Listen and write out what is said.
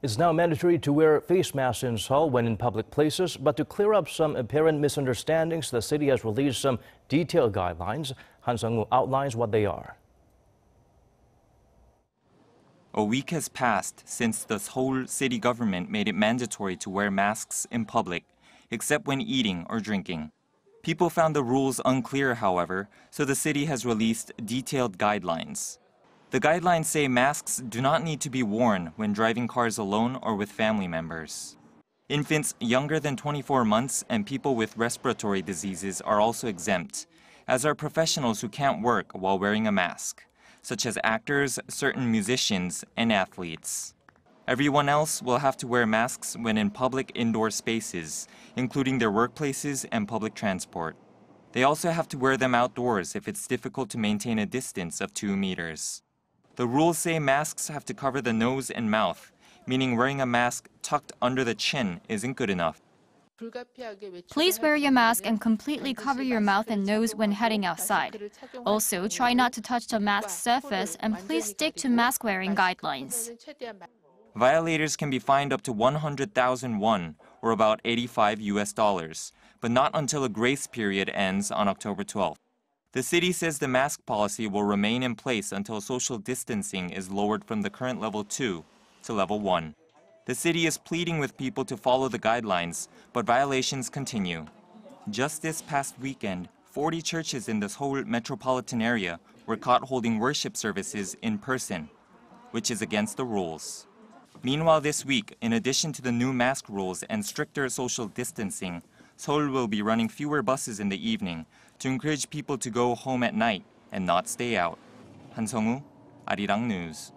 It's now mandatory to wear face masks in Seoul when in public places, but to clear up some apparent misunderstandings, the city has released some detailed guidelines. Han Sung-woo outlines what they are. A week has passed since the Seoul city government made it mandatory to wear masks in public, except when eating or drinking. People found the rules unclear, however, so the city has released detailed guidelines. The guidelines say masks do not need to be worn when driving cars alone or with family members. Infants younger than 24 months and people with respiratory diseases are also exempt, as are professionals who can't work while wearing a mask, such as actors, certain musicians, and athletes. Everyone else will have to wear masks when in public indoor spaces, including their workplaces and public transport. They also have to wear them outdoors if it's difficult to maintain a distance of 2 meters. The rules say masks have to cover the nose and mouth, meaning wearing a mask tucked under the chin isn't good enough. Please wear your mask and completely cover your mouth and nose when heading outside. Also, try not to touch the mask surface and please stick to mask wearing guidelines. Violators can be fined up to 100,000 won, or about 85 US dollars, but not until a grace period ends on October 12th. The city says the mask policy will remain in place until social distancing is lowered from the current level 2 to level 1. The city is pleading with people to follow the guidelines, but violations continue. Just this past weekend, 40 churches in the Seoul metropolitan area were caught holding worship services in person, which is against the rules. Meanwhile, this week, in addition to the new mask rules and stricter social distancing, Seoul will be running fewer buses in the evening to encourage people to go home at night and not stay out. 한성우, Arirang News.